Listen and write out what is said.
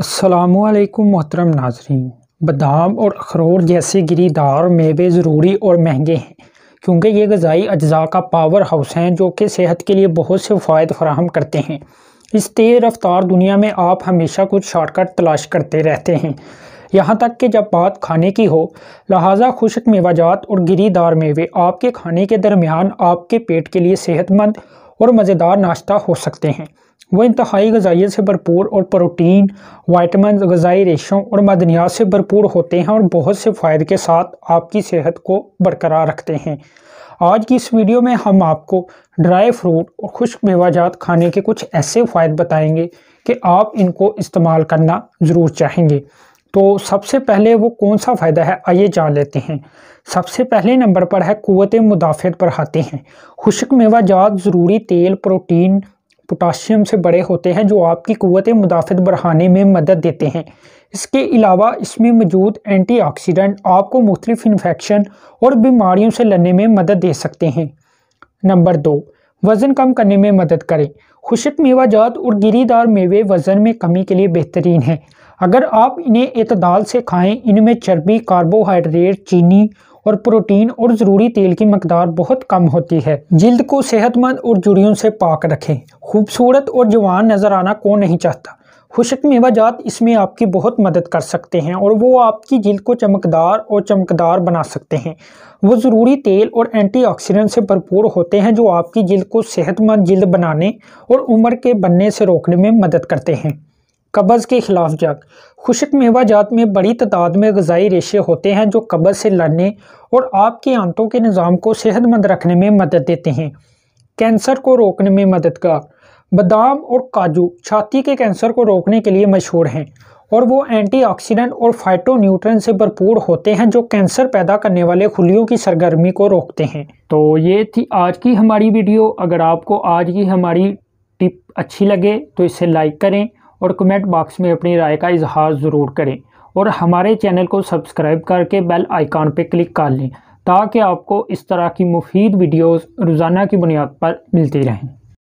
असलकुम मोहतरम नाजरीन बादाम और अखरोट जैसे गिरीदार मेवे ज़रूरी और महंगे हैं क्योंकि ये गज़ाई अज्जा का पावर हाउस हैं जो कि सेहत के लिए बहुत से फ़ायद फराहम करते हैं इस तेज़ रफ्तार दुनिया में आप हमेशा कुछ शॉर्टकट तलाश करते रहते हैं यहाँ तक कि जब बात खाने की हो लिहाजा खुशक मेवाजात और गिरीदार मेवे आपके खाने के दरमियान आपके पेट के लिए सेहतमंद और मज़ेदार नाश्ता हो सकते हैं वह इंतहाई गजाइत से भरपूर और प्रोटीन वाइटमिन गजाई रेशों और मदनियात से भरपूर होते हैं और बहुत से फ़ायदे के साथ आपकी सेहत को बरकरार रखते हैं आज की इस वीडियो में हम आपको ड्राई फ्रूट और खुश्क मेवाजात खाने के कुछ ऐसे फ़ायदे बताएंगे कि आप इनको इस्तेमाल करना ज़रूर चाहेंगे तो सबसे पहले वो कौन सा फ़ायदा है आइए जान लेते हैं सबसे पहले नंबर पर है कुत मुदाफ़त बढ़ाते हैं खुशक मेवा जात ज़रूरी तेल प्रोटीन पोटाशियम से बड़े होते हैं जो आपकी कुत मुदाफ़त बढ़ाने में मदद देते हैं इसके अलावा इसमें मौजूद एंटीऑक्सीडेंट आपको मुख्तफ इन्फेक्शन और बीमारियों से लड़ने में मदद दे सकते हैं नंबर दो वज़न कम करने में मदद करें खुशक मेवा जात और गिरीदार मेवे वज़न में कमी के लिए बेहतरीन हैं अगर आप इन्हें इतदाल से खाएं इनमें चर्बी कार्बोहाइड्रेट चीनी और प्रोटीन और ज़रूरी तेल की मकदार बहुत कम होती है जिल्द को सेहतमंद और जुड़ियों से पाक रखें खूबसूरत और जवान नज़र आना कौन नहीं चाहता खुशक मेवाजात इसमें आपकी बहुत मदद कर सकते हैं और वो आपकी जिल्द को चमकदार और चमकदार बना सकते हैं वो ज़रूरी तेल और एंटीऑक्सीडेंट से भरपूर होते हैं जो आपकी जिल्द को सेहतमंद जिल्द बनाने और उम्र के बनने से रोकने में मदद करते हैं कब्ज़ के खिलाफ जंग खुशक मेवा जात में बड़ी तादाद में गजाई रेशे होते हैं जो कब्ज़ से लड़ने और आपके आंतों के निज़ाम को सेहतमंद रखने में मदद देते हैं कैंसर को रोकने में मददगार बादाम और काजू छाती के कैंसर को रोकने के लिए मशहूर हैं और वो एंटीऑक्सीडेंट और फाइटोन्यूट्रन से भरपूर होते हैं जो कैंसर पैदा करने वाले खुलियों की सरगर्मी को रोकते हैं तो ये थी आज की हमारी वीडियो अगर आपको आज की हमारी टिप अच्छी लगे तो इसे लाइक करें और कमेंट बॉक्स में अपनी राय का इजहार ज़रूर करें और हमारे चैनल को सब्सक्राइब करके बेल आइकॉन पर क्लिक कर लें ताकि आपको इस तरह की मुफीद वीडियोस रोज़ाना की बुनियाद पर मिलती रहें